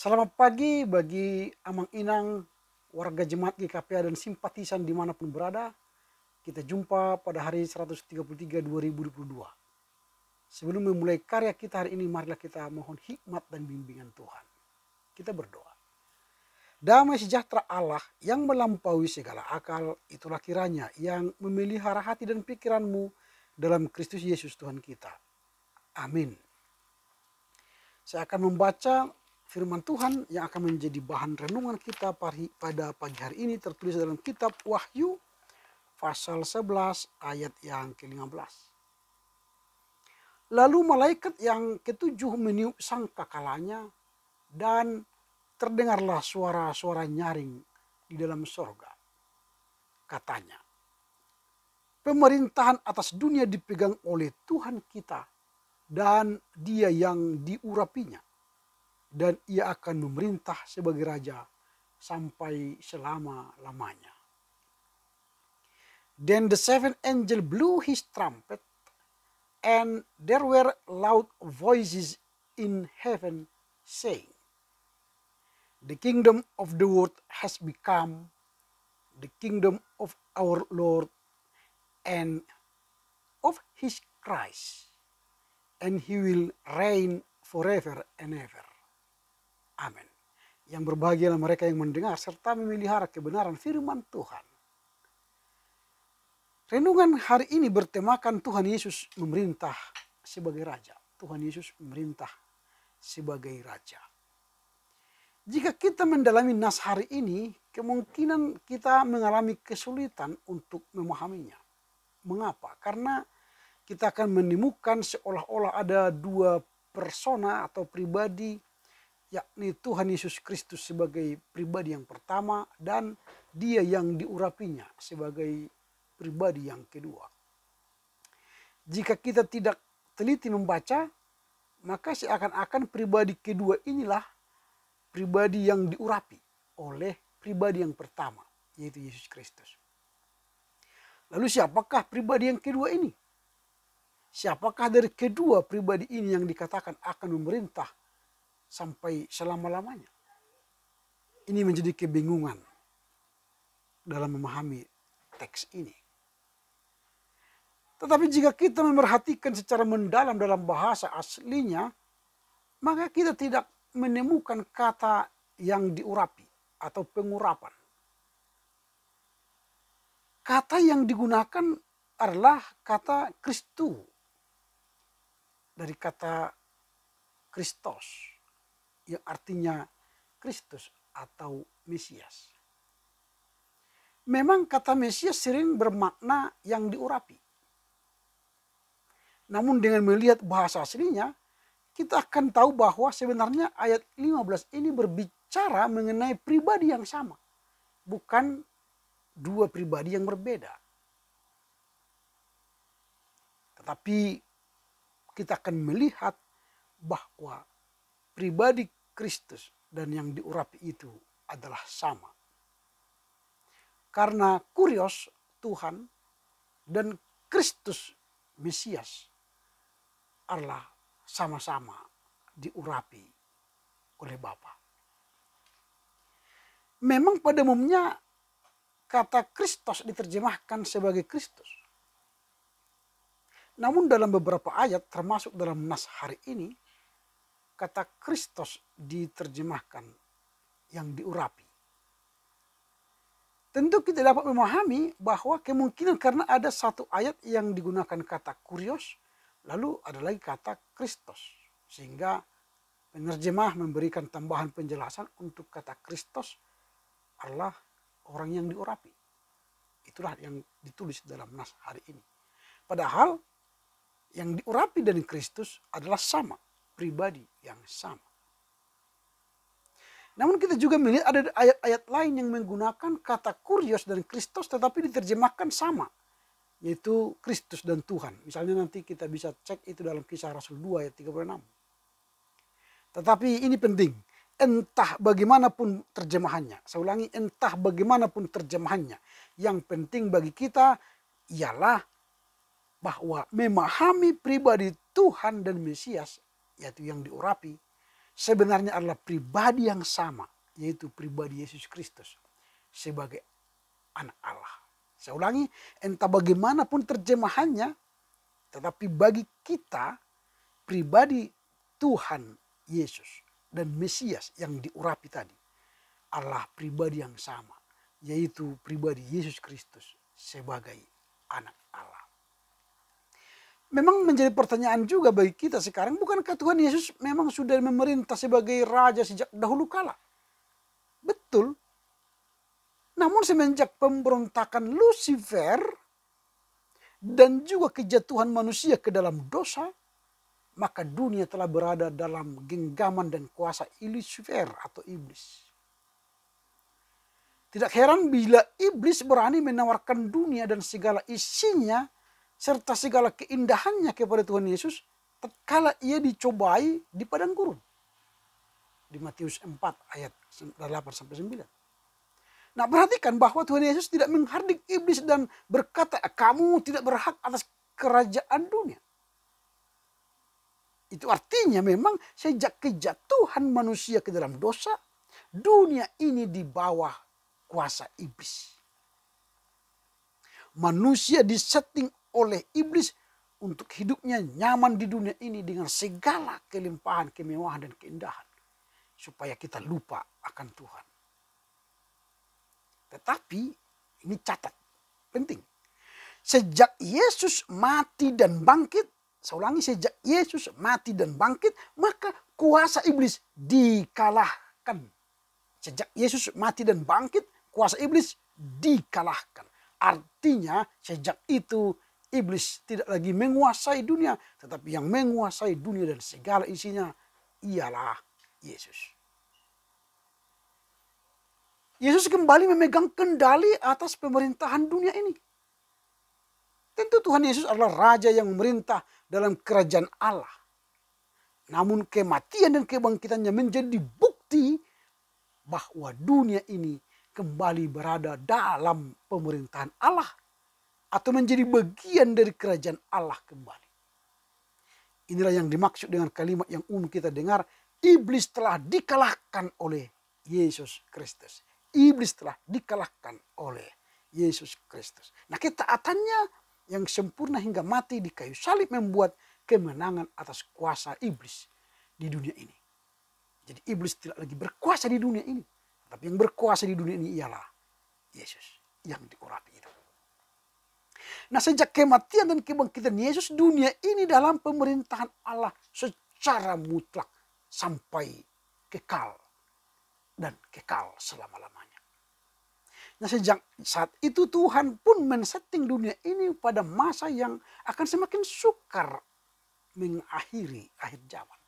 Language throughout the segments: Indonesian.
Selamat pagi bagi Amang Inang, warga jemaat GKPA dan simpatisan dimanapun berada. Kita jumpa pada hari 133 2022. Sebelum memulai karya kita hari ini, marilah kita mohon hikmat dan bimbingan Tuhan. Kita berdoa. Damai sejahtera Allah yang melampaui segala akal, itulah kiranya yang memelihara hati dan pikiranmu dalam Kristus Yesus Tuhan kita. Amin. Saya akan membaca firman Tuhan yang akan menjadi bahan renungan kita pada pagi hari ini tertulis dalam kitab Wahyu pasal 11 ayat yang ke-15. Lalu malaikat yang ketujuh meniup sangkakalanya dan terdengarlah suara-suara nyaring di dalam sorga. Katanya, pemerintahan atas dunia dipegang oleh Tuhan kita dan dia yang diurapinya dan ia akan memerintah sebagai raja sampai selama-lamanya. Then the seventh angel blew his trumpet, and there were loud voices in heaven saying, The kingdom of the world has become the kingdom of our Lord and of his Christ, and he will reign forever and ever. Amin. Yang berbahagialah mereka yang mendengar serta memelihara kebenaran firman Tuhan. Renungan hari ini bertemakan Tuhan Yesus memerintah sebagai raja. Tuhan Yesus memerintah sebagai raja. Jika kita mendalami nas hari ini, kemungkinan kita mengalami kesulitan untuk memahaminya. Mengapa? Karena kita akan menemukan seolah-olah ada dua persona atau pribadi yakni Tuhan Yesus Kristus sebagai pribadi yang pertama dan dia yang diurapinya sebagai pribadi yang kedua. Jika kita tidak teliti membaca, maka seakan-akan pribadi kedua inilah pribadi yang diurapi oleh pribadi yang pertama, yaitu Yesus Kristus. Lalu siapakah pribadi yang kedua ini? Siapakah dari kedua pribadi ini yang dikatakan akan memerintah sampai selama-lamanya. Ini menjadi kebingungan dalam memahami teks ini. Tetapi jika kita memerhatikan secara mendalam dalam bahasa aslinya, maka kita tidak menemukan kata yang diurapi atau pengurapan. Kata yang digunakan adalah kata Kristus dari kata Kristos yang artinya Kristus atau Mesias. Memang kata Mesias sering bermakna yang diurapi. Namun dengan melihat bahasa aslinya, kita akan tahu bahwa sebenarnya ayat 15 ini berbicara mengenai pribadi yang sama. Bukan dua pribadi yang berbeda. Tetapi kita akan melihat bahwa pribadi Kristus dan yang diurapi itu adalah sama. Karena kurios Tuhan dan Kristus Mesias adalah sama-sama diurapi oleh Bapa. Memang pada umumnya kata Kristus diterjemahkan sebagai Kristus. Namun dalam beberapa ayat termasuk dalam nas hari ini kata Kristus diterjemahkan yang diurapi. Tentu kita dapat memahami bahwa kemungkinan karena ada satu ayat yang digunakan kata kurios, lalu ada lagi kata Kristus. Sehingga penerjemah memberikan tambahan penjelasan untuk kata Kristus adalah orang yang diurapi. Itulah yang ditulis dalam nas hari ini. Padahal yang diurapi dan Kristus adalah sama pribadi yang sama. Namun kita juga melihat ada ayat-ayat lain yang menggunakan kata kurios dan Kristus tetapi diterjemahkan sama. Yaitu Kristus dan Tuhan. Misalnya nanti kita bisa cek itu dalam kisah Rasul 2 ayat 36. Tetapi ini penting. Entah bagaimanapun terjemahannya. Saya ulangi, entah bagaimanapun terjemahannya. Yang penting bagi kita ialah bahwa memahami pribadi Tuhan dan Mesias yaitu yang diurapi, sebenarnya adalah pribadi yang sama, yaitu pribadi Yesus Kristus sebagai anak Allah. Saya ulangi, entah bagaimanapun terjemahannya, tetapi bagi kita pribadi Tuhan Yesus dan Mesias yang diurapi tadi Allah pribadi yang sama yaitu pribadi Yesus Kristus sebagai anak memang menjadi pertanyaan juga bagi kita sekarang, bukankah Tuhan Yesus memang sudah memerintah sebagai raja sejak dahulu kala? Betul. Namun semenjak pemberontakan Lucifer dan juga kejatuhan manusia ke dalam dosa, maka dunia telah berada dalam genggaman dan kuasa Lucifer atau iblis. Tidak heran bila iblis berani menawarkan dunia dan segala isinya serta segala keindahannya kepada Tuhan Yesus tatkala ia dicobai di padang gurun. Di Matius 4 ayat 8 sampai 9. Nah perhatikan bahwa Tuhan Yesus tidak menghardik iblis dan berkata kamu tidak berhak atas kerajaan dunia. Itu artinya memang sejak kejatuhan manusia ke dalam dosa, dunia ini di bawah kuasa iblis. Manusia disetting oleh iblis untuk hidupnya nyaman di dunia ini dengan segala kelimpahan, kemewahan, dan keindahan. Supaya kita lupa akan Tuhan. Tetapi ini catat, penting. Sejak Yesus mati dan bangkit, saya ulangi sejak Yesus mati dan bangkit, maka kuasa iblis dikalahkan. Sejak Yesus mati dan bangkit, kuasa iblis dikalahkan. Artinya sejak itu iblis tidak lagi menguasai dunia, tetapi yang menguasai dunia dan segala isinya ialah Yesus. Yesus kembali memegang kendali atas pemerintahan dunia ini. Tentu Tuhan Yesus adalah raja yang memerintah dalam kerajaan Allah. Namun kematian dan kebangkitannya menjadi bukti bahwa dunia ini kembali berada dalam pemerintahan Allah atau menjadi bagian dari kerajaan Allah kembali. Inilah yang dimaksud dengan kalimat yang umum kita dengar, iblis telah dikalahkan oleh Yesus Kristus. Iblis telah dikalahkan oleh Yesus Kristus. Nah ketaatannya yang sempurna hingga mati di kayu salib membuat kemenangan atas kuasa iblis di dunia ini. Jadi iblis tidak lagi berkuasa di dunia ini. Tapi yang berkuasa di dunia ini ialah Yesus yang diurapi itu. Nah sejak kematian dan kebangkitan Yesus dunia ini dalam pemerintahan Allah secara mutlak sampai kekal dan kekal selama-lamanya. Nah sejak saat itu Tuhan pun men-setting dunia ini pada masa yang akan semakin sukar mengakhiri akhir zaman.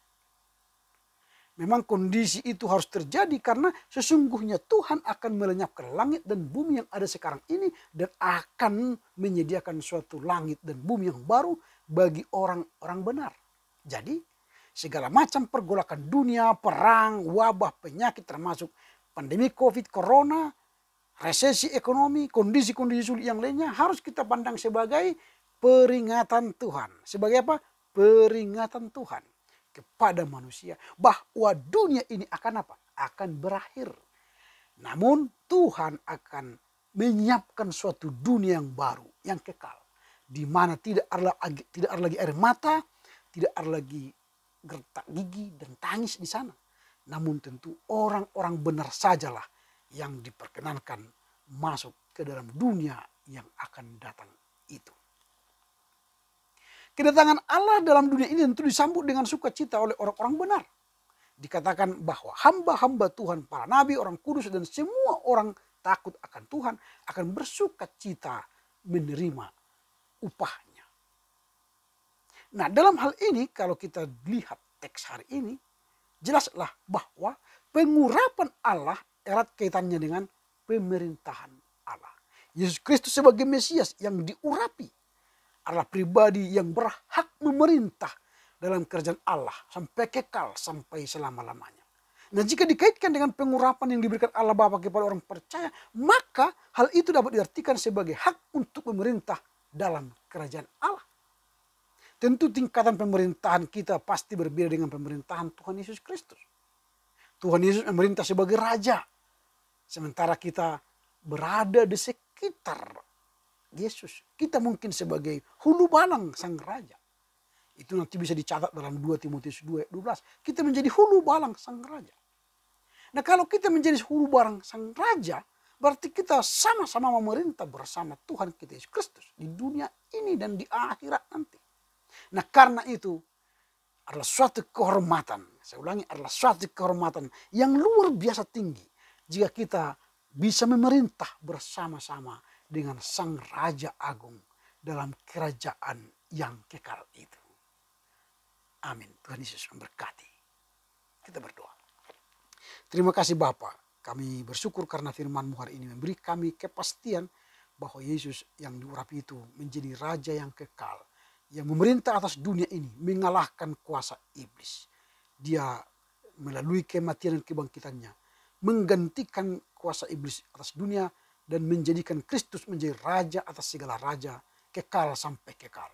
Memang kondisi itu harus terjadi karena sesungguhnya Tuhan akan melenyapkan langit dan bumi yang ada sekarang ini dan akan menyediakan suatu langit dan bumi yang baru bagi orang-orang benar. Jadi segala macam pergolakan dunia, perang, wabah, penyakit termasuk pandemi COVID, corona, resesi ekonomi, kondisi-kondisi sulit yang lainnya harus kita pandang sebagai peringatan Tuhan. Sebagai apa? Peringatan Tuhan kepada manusia bahwa dunia ini akan apa? Akan berakhir. Namun Tuhan akan menyiapkan suatu dunia yang baru, yang kekal. Di mana tidak ada lagi, tidak ada lagi air mata, tidak ada lagi gertak gigi dan tangis di sana. Namun tentu orang-orang benar sajalah yang diperkenankan masuk ke dalam dunia yang akan datang itu. Kedatangan Allah dalam dunia ini tentu disambut dengan sukacita oleh orang-orang benar. Dikatakan bahwa hamba-hamba Tuhan, para nabi, orang kudus, dan semua orang takut akan Tuhan akan bersukacita menerima upahnya. Nah dalam hal ini kalau kita lihat teks hari ini, jelaslah bahwa pengurapan Allah erat kaitannya dengan pemerintahan Allah. Yesus Kristus sebagai Mesias yang diurapi adalah pribadi yang berhak memerintah dalam kerjaan Allah sampai kekal sampai selama-lamanya. Nah jika dikaitkan dengan pengurapan yang diberikan Allah Bapa kepada orang percaya, maka hal itu dapat diartikan sebagai hak untuk memerintah dalam kerajaan Allah. Tentu tingkatan pemerintahan kita pasti berbeda dengan pemerintahan Tuhan Yesus Kristus. Tuhan Yesus memerintah sebagai raja, sementara kita berada di sekitar Yesus. Kita mungkin sebagai hulu balang sang raja. Itu nanti bisa dicatat dalam 2 Timotius 2 12. Kita menjadi hulu balang sang raja. Nah kalau kita menjadi hulu balang sang raja, berarti kita sama-sama memerintah bersama Tuhan kita Yesus Kristus di dunia ini dan di akhirat nanti. Nah karena itu adalah suatu kehormatan. Saya ulangi adalah suatu kehormatan yang luar biasa tinggi jika kita bisa memerintah bersama-sama dengan Sang Raja Agung dalam kerajaan yang kekal itu. Amin. Tuhan Yesus memberkati. Kita berdoa. Terima kasih Bapa, Kami bersyukur karena firman-Mu hari ini memberi kami kepastian bahwa Yesus yang diurapi itu menjadi Raja yang kekal. Yang memerintah atas dunia ini mengalahkan kuasa iblis. Dia melalui kematian dan kebangkitannya menggantikan kuasa iblis atas dunia dan menjadikan Kristus menjadi raja atas segala raja kekal sampai kekal.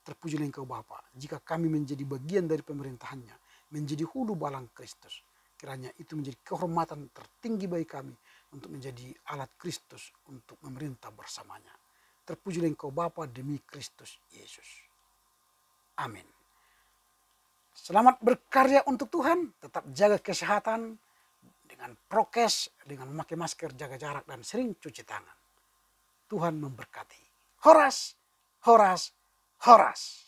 Terpujilah engkau Bapa jika kami menjadi bagian dari pemerintahannya, menjadi hulu balang Kristus. Kiranya itu menjadi kehormatan tertinggi bagi kami untuk menjadi alat Kristus untuk memerintah bersamanya. Terpujilah engkau Bapa demi Kristus Yesus. Amin. Selamat berkarya untuk Tuhan, tetap jaga kesehatan, dengan prokes, dengan memakai masker, jaga jarak, dan sering cuci tangan. Tuhan memberkati. Horas, horas, horas.